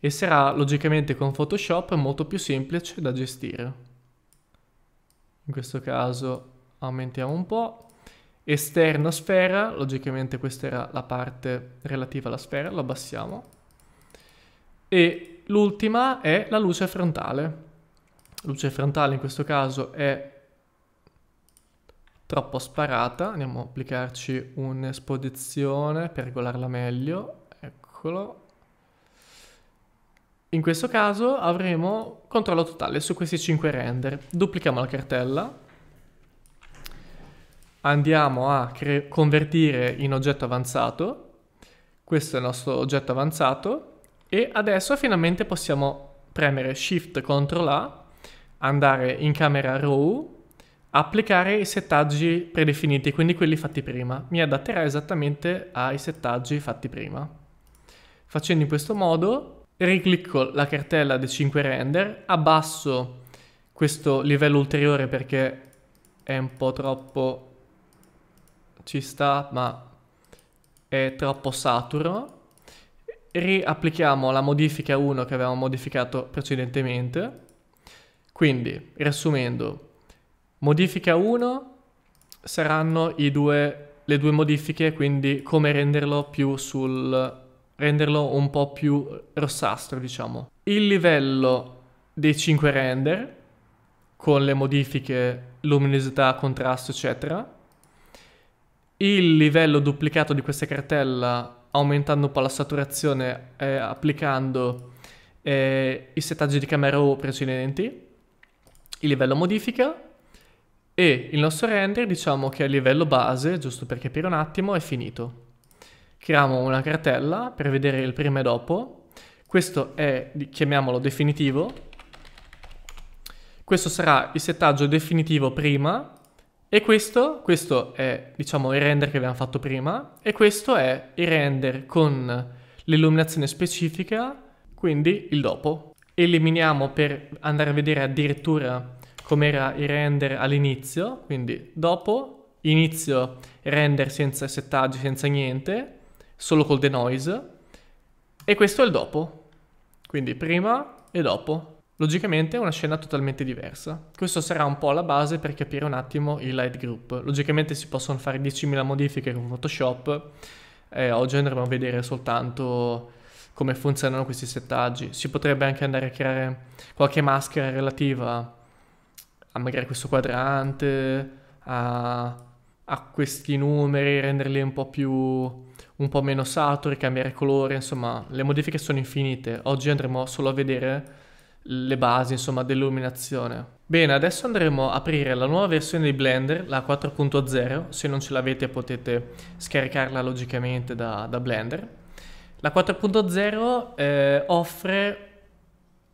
e sarà logicamente con Photoshop molto più semplice da gestire. In questo caso aumentiamo un po'. Esterno sfera, logicamente questa era la parte relativa alla sfera, lo abbassiamo. E l'ultima è la luce frontale. Luce frontale in questo caso è troppo sparata, andiamo a applicarci un'esposizione per regolarla meglio, eccolo. In questo caso avremo controllo totale su questi 5 render. Duplichiamo la cartella, andiamo a convertire in oggetto avanzato, questo è il nostro oggetto avanzato, e adesso finalmente possiamo premere Shift CTRL A, andare in camera RAW applicare i settaggi predefiniti, quindi quelli fatti prima. Mi adatterà esattamente ai settaggi fatti prima. Facendo in questo modo, riclicco la cartella dei 5 render, abbasso questo livello ulteriore perché è un po' troppo... ci sta, ma è troppo saturo. Riapplichiamo la modifica 1 che avevamo modificato precedentemente. Quindi, riassumendo, Modifica 1 saranno due, le due modifiche, quindi come renderlo più sul... renderlo un po' più rossastro, diciamo. Il livello dei 5 render, con le modifiche luminosità, contrasto, eccetera. Il livello duplicato di questa cartella aumentando un po' la saturazione eh, applicando eh, i settaggi di camera O precedenti. Il livello modifica e il nostro render diciamo che a livello base, giusto per capire un attimo, è finito. Creiamo una cartella per vedere il prima e dopo, questo è, chiamiamolo definitivo, questo sarà il settaggio definitivo prima e questo, questo è diciamo il render che abbiamo fatto prima e questo è il render con l'illuminazione specifica, quindi il dopo. Eliminiamo per andare a vedere addirittura come era il render all'inizio, quindi dopo inizio render senza settaggi, senza niente, solo col denoise, e questo è il dopo, quindi prima e dopo. Logicamente è una scena totalmente diversa. Questo sarà un po' la base per capire un attimo il light group. Logicamente si possono fare 10.000 modifiche con Photoshop, eh, oggi andremo a vedere soltanto come funzionano questi settaggi. Si potrebbe anche andare a creare qualche maschera relativa a magari questo quadrante, a, a questi numeri, renderli un po' più un po' meno saturi, cambiare colore, insomma, le modifiche sono infinite. Oggi andremo solo a vedere le basi, insomma, dell'illuminazione. Bene, adesso andremo a aprire la nuova versione di Blender, la 4.0. Se non ce l'avete potete scaricarla logicamente da, da Blender. La 4.0 eh, offre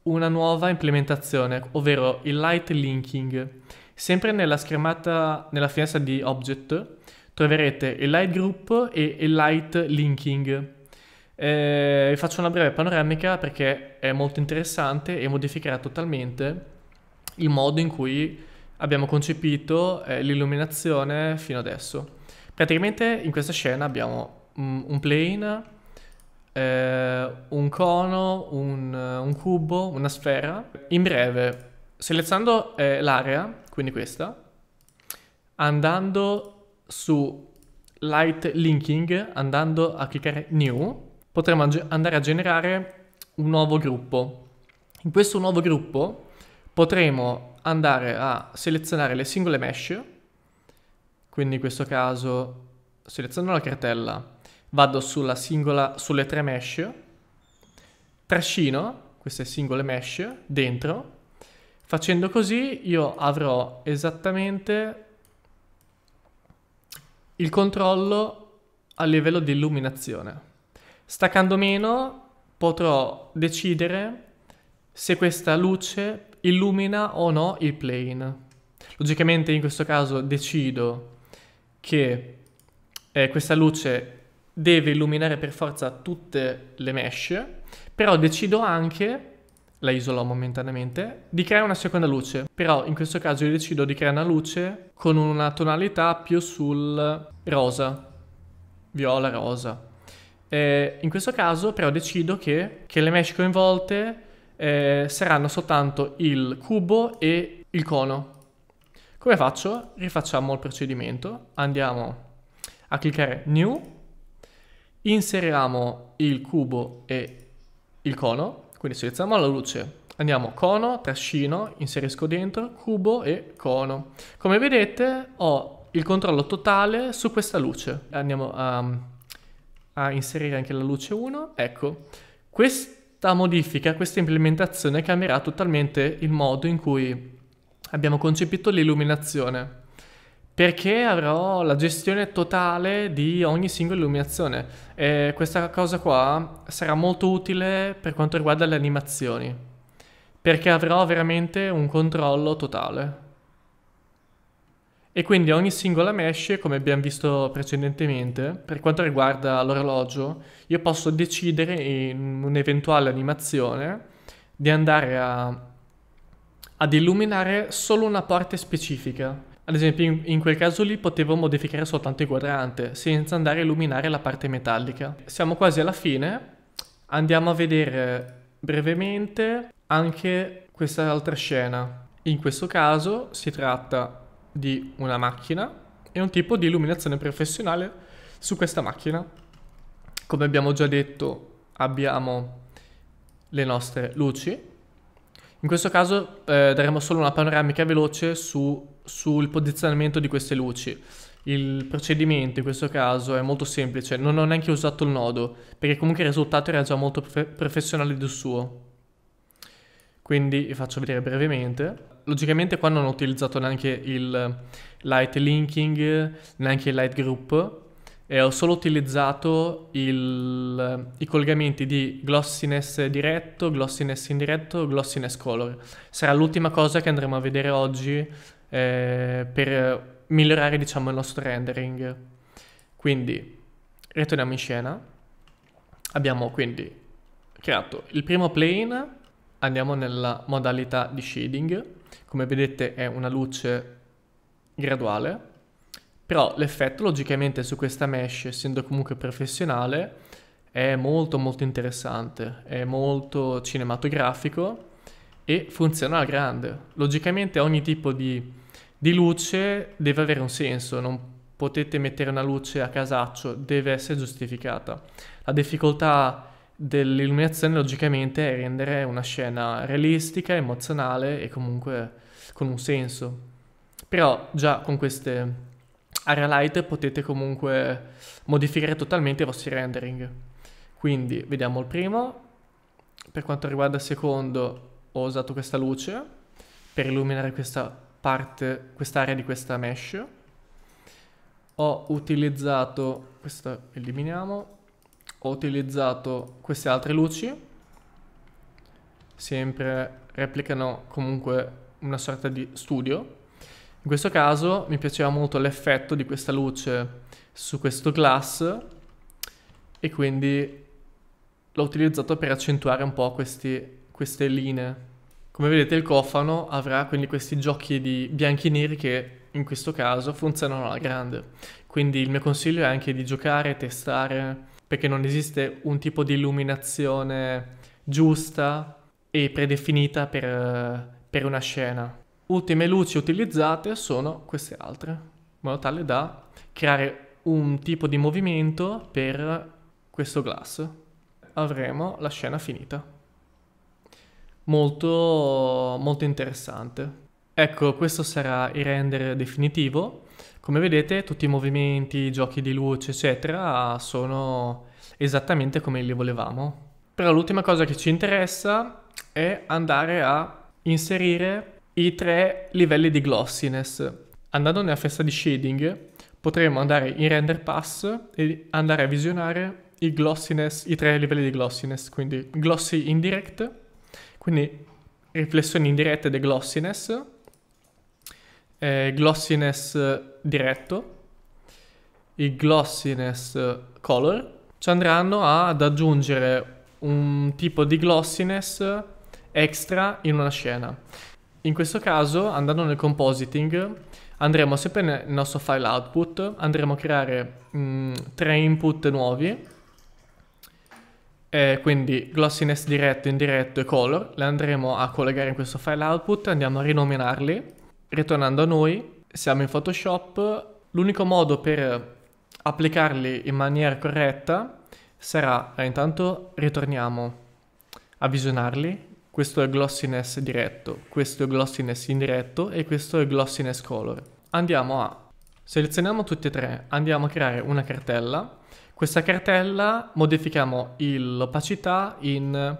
una nuova implementazione, ovvero il light linking. Sempre nella schermata, nella finestra di Object, troverete il light group e il light linking. Eh, vi faccio una breve panoramica perché è molto interessante e modificherà totalmente il modo in cui abbiamo concepito eh, l'illuminazione fino adesso. Praticamente in questa scena abbiamo mm, un plane eh, un cono, un, un, cubo, una sfera. In breve, selezionando eh, l'area, quindi questa, andando su Light Linking, andando a cliccare New, potremo andare a generare un nuovo gruppo. In questo nuovo gruppo potremo andare a selezionare le singole mesh, quindi in questo caso selezionando la cartella vado sulla singola, sulle tre mesh, trascino queste singole mesh dentro, facendo così io avrò esattamente il controllo a livello di illuminazione. Staccando meno potrò decidere se questa luce illumina o no il plane. Logicamente in questo caso decido che eh, questa luce deve illuminare per forza tutte le mesh, però decido anche, la isolo momentaneamente, di creare una seconda luce. Però in questo caso io decido di creare una luce con una tonalità più sul rosa, viola rosa. Eh, in questo caso però decido che, che le mesh coinvolte eh, saranno soltanto il cubo e il cono. Come faccio? Rifacciamo il procedimento, andiamo a cliccare New inseriamo il cubo e il cono, quindi selezioniamo la luce, andiamo cono, trascino, inserisco dentro, cubo e cono. Come vedete ho il controllo totale su questa luce. Andiamo a, a inserire anche la luce 1, ecco, questa modifica, questa implementazione cambierà totalmente il modo in cui abbiamo concepito l'illuminazione perché avrò la gestione totale di ogni singola illuminazione e questa cosa qua sarà molto utile per quanto riguarda le animazioni perché avrò veramente un controllo totale e quindi ogni singola mesh, come abbiamo visto precedentemente, per quanto riguarda l'orologio, io posso decidere in un'eventuale animazione di andare a, ad illuminare solo una parte specifica ad esempio in, quel caso lì potevo modificare soltanto il quadrante senza andare a illuminare la parte metallica. Siamo quasi alla fine, andiamo a vedere brevemente anche questa altra scena. In questo caso si tratta di una macchina e un tipo di illuminazione professionale su questa macchina. Come abbiamo già detto abbiamo le nostre luci. In questo caso eh, daremo solo una panoramica veloce su sul posizionamento di queste luci. Il procedimento in questo caso è molto semplice, non ho neanche usato il nodo, perché comunque il risultato era già molto prof professionale del suo. Quindi vi faccio vedere brevemente. Logicamente qua non ho utilizzato neanche il light linking, neanche il light group, e ho solo utilizzato il, i collegamenti di glossiness diretto, glossiness indiretto, glossiness color. Sarà l'ultima cosa che andremo a vedere oggi eh, per migliorare diciamo il nostro rendering. Quindi ritorniamo in scena, abbiamo quindi creato il primo plane, andiamo nella modalità di shading, come vedete è una luce graduale, però l'effetto logicamente su questa mesh, essendo comunque professionale, è molto molto interessante, è molto cinematografico e funziona alla grande. Logicamente ogni tipo di, di luce deve avere un senso, non potete mettere una luce a casaccio, deve essere giustificata. La difficoltà dell'illuminazione logicamente è rendere una scena realistica, emozionale e comunque con un senso. Però già con queste area light potete comunque modificare totalmente i vostri rendering. Quindi vediamo il primo, per quanto riguarda il secondo ho usato questa luce per illuminare questa parte, quest'area di questa mesh. Ho utilizzato, questa eliminiamo, ho utilizzato queste altre luci, sempre replicano comunque una sorta di studio. In questo caso mi piaceva molto l'effetto di questa luce su questo glass e quindi l'ho utilizzato per accentuare un po' questi, queste linee come vedete il cofano avrà quindi questi giochi di bianchi e neri che in questo caso funzionano alla grande. Quindi il mio consiglio è anche di giocare, testare, perché non esiste un tipo di illuminazione giusta e predefinita per, per una scena. Ultime luci utilizzate sono queste altre, in modo tale da creare un tipo di movimento per questo glass. Avremo la scena finita molto, molto interessante. Ecco, questo sarà il render definitivo. Come vedete tutti i movimenti, i giochi di luce eccetera sono esattamente come li volevamo. Però l'ultima cosa che ci interessa è andare a inserire i tre livelli di glossiness. Andando nella festa di shading potremo andare in render pass e andare a visionare i, i tre livelli di glossiness, quindi glossy indirect, quindi riflessioni indirette di glossiness, eh, glossiness diretto, il glossiness color, ci andranno ad aggiungere un tipo di glossiness extra in una scena. In questo caso, andando nel compositing, andremo sempre nel nostro file output, andremo a creare mh, mm, tre input nuovi eh, quindi glossiness diretto, indiretto e color le andremo a collegare in questo file output, andiamo a rinominarli. Ritornando a noi, siamo in Photoshop, l'unico modo per applicarli in maniera corretta sarà, eh, intanto ritorniamo a visionarli, questo è glossiness diretto, questo è glossiness indiretto e questo è glossiness color. Andiamo a, selezioniamo tutti e tre, andiamo a creare una cartella questa cartella modifichiamo l'opacità in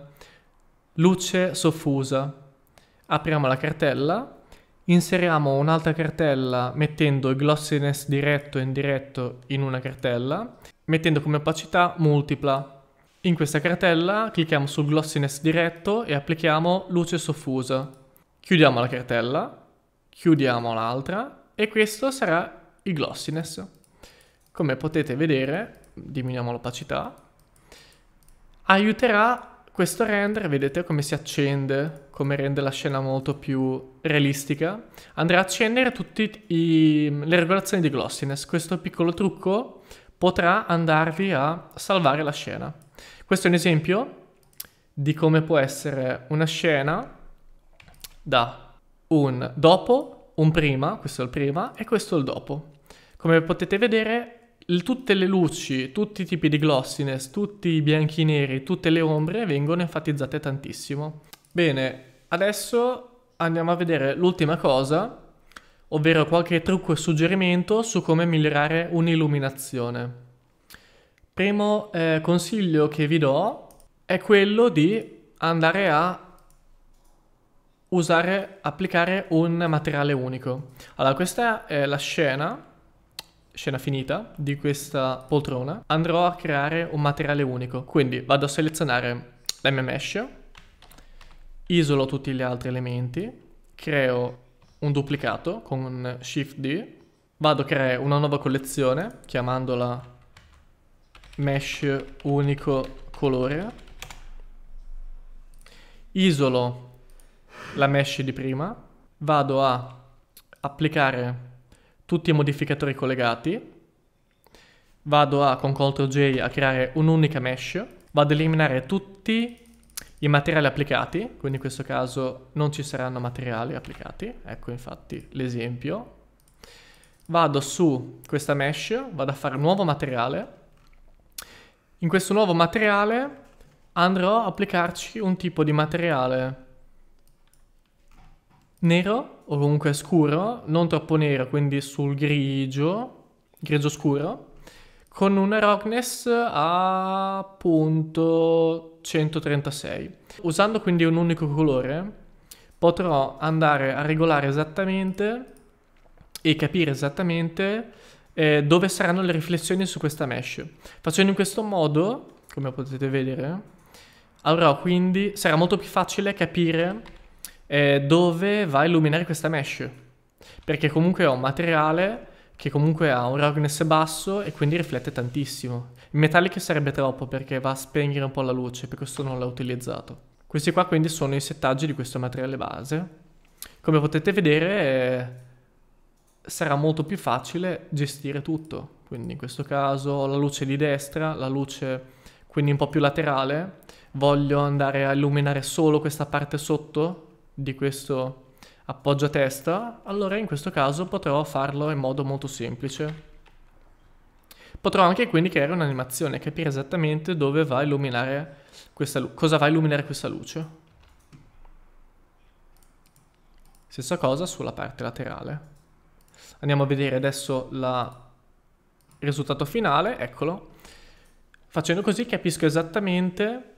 luce soffusa. Apriamo la cartella, inseriamo un'altra cartella mettendo il glossiness diretto e indiretto in una cartella, mettendo come opacità multipla. In questa cartella clicchiamo sul glossiness diretto e applichiamo luce soffusa. Chiudiamo la cartella, chiudiamo l'altra e questo sarà il glossiness. Come potete vedere diminuiamo l'opacità, aiuterà questo render, vedete come si accende, come rende la scena molto più realistica, andrà a accendere tutte le regolazioni di glossiness. Questo piccolo trucco potrà andarvi a salvare la scena. Questo è un esempio di come può essere una scena da un dopo, un prima, questo è il prima, e questo è il dopo. Come potete vedere l- tutte le luci, tutti i tipi di glossiness, tutti i bianchi neri, tutte le ombre vengono enfatizzate tantissimo. Bene, adesso andiamo a vedere l'ultima cosa, ovvero qualche trucco e suggerimento su come migliorare un'illuminazione. Primo eh, consiglio che vi do è quello di andare a usare, applicare un materiale unico. Allora, questa è la scena scena finita di questa poltrona, andrò a creare un materiale unico. Quindi vado a selezionare la mia mesh isolo tutti gli altri elementi, creo un duplicato con Shift D, vado a creare una nuova collezione chiamandola Mesh unico colore, isolo la mesh di prima, vado a applicare tutti i modificatori collegati, vado a con CTRL-J a creare un'unica mesh, vado ad eliminare tutti i materiali applicati, quindi in questo caso non ci saranno materiali applicati, ecco infatti l'esempio. Vado su questa mesh, vado a fare un nuovo materiale. In questo nuovo materiale andrò a applicarci un tipo di materiale nero o comunque scuro, non troppo nero, quindi sul grigio, grigio scuro, con una roughness a punto 136. Usando quindi un unico colore potrò andare a regolare esattamente e capire esattamente eh, dove saranno le riflessioni su questa mesh. Facendo in questo modo, come potete vedere, avrò quindi sarà molto più facile capire eh, dove va a illuminare questa mesh. Perché comunque è un materiale che comunque ha un roughness basso e quindi riflette tantissimo. Il metallic sarebbe troppo perché va a spegnere un po' la luce, per questo non l'ho utilizzato. Questi qua quindi sono i settaggi di questo materiale base. Come potete vedere... Eh, sarà molto più facile gestire tutto. Quindi in questo caso la luce di destra, la luce quindi un po' più laterale, voglio andare a illuminare solo questa parte sotto di questo appoggio testa, allora in questo caso potrò farlo in modo molto semplice. Potrò anche quindi creare un'animazione e capire esattamente dove va a illuminare questa luce, cosa va a illuminare questa luce. Stessa cosa sulla parte laterale. Andiamo a vedere adesso il risultato finale, eccolo. Facendo così capisco esattamente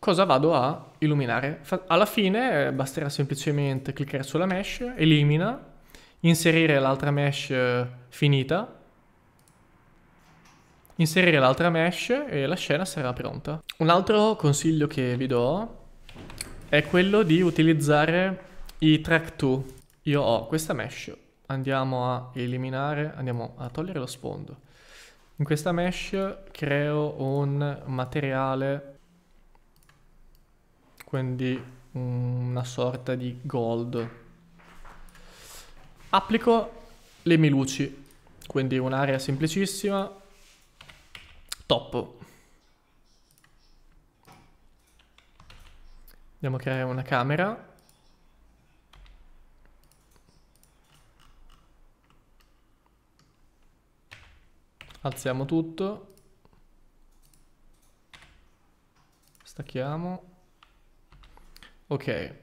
cosa vado a illuminare. alla fine eh, basterà semplicemente cliccare sulla mesh, elimina, inserire l'altra mesh eh, finita, inserire l'altra mesh e la scena sarà pronta. Un altro consiglio che vi do è quello di utilizzare i track 2. Io ho questa mesh, andiamo a eliminare, andiamo a togliere lo sfondo. In questa mesh creo un materiale quindi mm, una sorta di gold. Applico le mie luci, quindi un'area semplicissima, top. Andiamo a creare una camera. Alziamo tutto. Stacchiamo. Ok,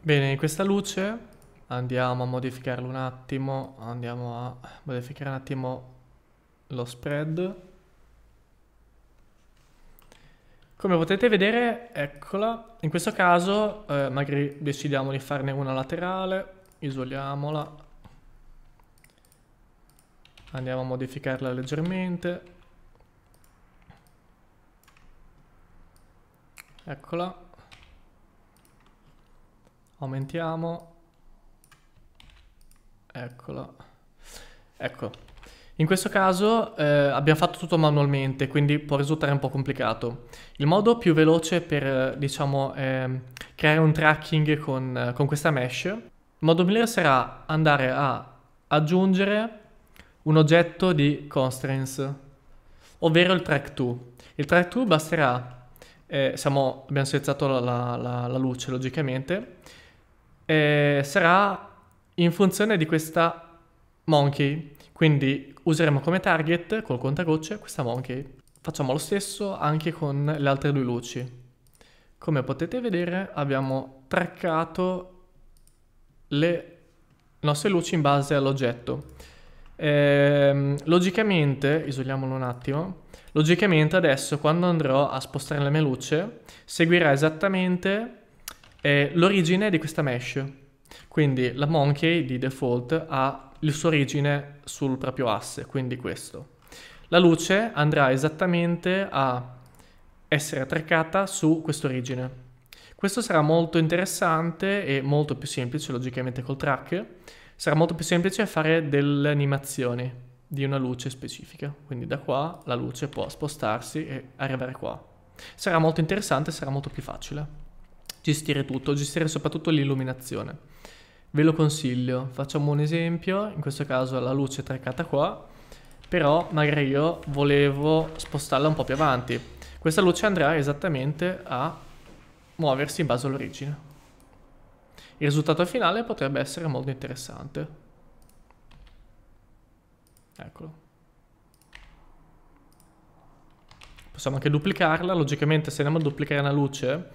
bene, questa luce andiamo a modificarla un attimo, andiamo a modificare un attimo lo spread. Come potete vedere, eccola, in questo caso eh, magari decidiamo di farne una laterale, isoliamola, andiamo a modificarla leggermente, eccola aumentiamo eccolo ecco in questo caso eh, abbiamo fatto tutto manualmente quindi può risultare un po' complicato il modo più veloce per diciamo eh, creare un tracking con, con questa mesh il modo migliore sarà andare a aggiungere un oggetto di constraints ovvero il track 2 il track 2 basterà eh, siamo, abbiamo selezionato la, la, la luce logicamente eh, sarà in funzione di questa monkey. Quindi useremo come target col contagocce questa monkey. Facciamo lo stesso anche con le altre due luci. Come potete vedere abbiamo traccato le nostre luci in base all'oggetto. Ehm, logicamente, isoliamolo un attimo, logicamente adesso quando andrò a spostare la mia luce seguirà esattamente è l'origine di questa mesh. Quindi la monkey di default ha la sua origine sul proprio asse, quindi questo. La luce andrà esattamente a essere attraccata su quest'origine. Questo sarà molto interessante e molto più semplice, logicamente col track, sarà molto più semplice fare delle animazioni di una luce specifica. Quindi da qua la luce può spostarsi e arrivare qua. Sarà molto interessante, sarà molto più facile gestire tutto, gestire soprattutto l'illuminazione. Ve lo consiglio, facciamo un esempio, in questo caso la luce è traccata qua, però magari io volevo spostarla un po' più avanti. Questa luce andrà esattamente a muoversi in base all'origine. Il risultato finale potrebbe essere molto interessante. Eccolo. Possiamo anche duplicarla, logicamente se andiamo a duplicare una luce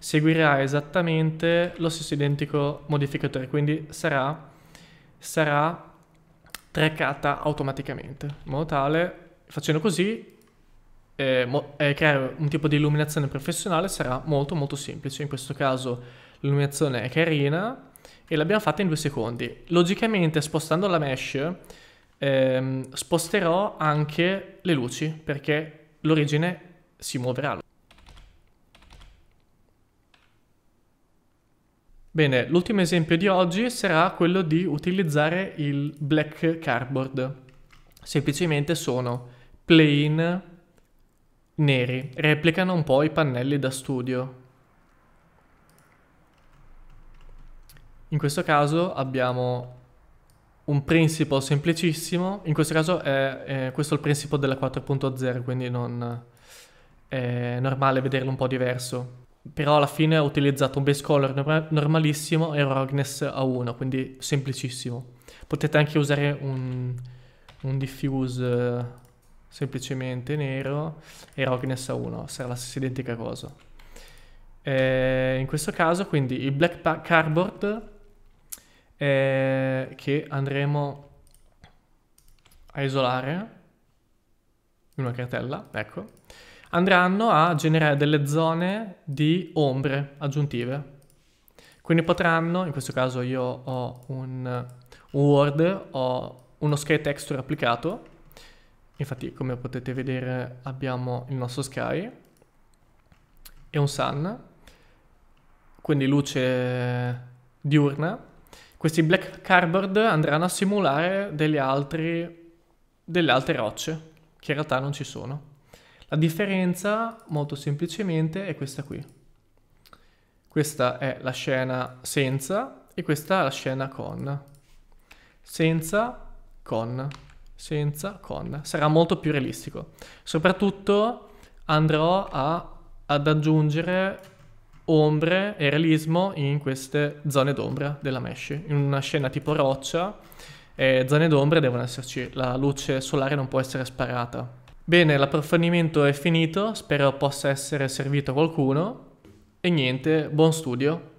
seguirà esattamente lo stesso identico modificatore, quindi sarà, sarà trackata automaticamente, in modo tale, facendo così, eh, mo- eh, creare un tipo di illuminazione professionale sarà molto molto semplice, in questo caso l'illuminazione è carina e l'abbiamo fatta in due secondi. Logicamente spostando la mesh ehm, sposterò anche le luci perché l'origine si muoverà. Bene, l'ultimo esempio di oggi sarà quello di utilizzare il black cardboard. Semplicemente sono plain neri, replicano un po' i pannelli da studio. In questo caso abbiamo un principio semplicissimo, in questo caso è, eh, questo è il principio della 4.0, quindi non è normale vederlo un po' diverso però alla fine ho utilizzato un base color norm- normalissimo e un roughness a 1, quindi semplicissimo. Potete anche usare un, un diffuse eh, semplicemente nero e rogness a 1, sarà la stessa identica cosa. Eh, in questo caso quindi il black cardboard eh, che andremo a isolare in una cartella, ecco, andranno a generare delle zone di ombre aggiuntive. Quindi potranno, in questo caso io ho un, un Word, ho uno sky texture applicato, infatti come potete vedere abbiamo il nostro sky e un sun, quindi luce diurna. Questi black cardboard andranno a simulare delle, altri, delle altre rocce che in realtà non ci sono. La differenza, molto semplicemente, è questa qui. Questa è la scena senza e questa è la scena con. Senza, con, senza, con. Sarà molto più realistico. Soprattutto andrò a, ad aggiungere ombre e realismo in queste zone d'ombra della mesh. In una scena tipo roccia, eh, zone d'ombra devono esserci, la luce solare non può essere sparata Bene, l'approfondimento è finito, spero possa essere servito a qualcuno e niente, buon studio.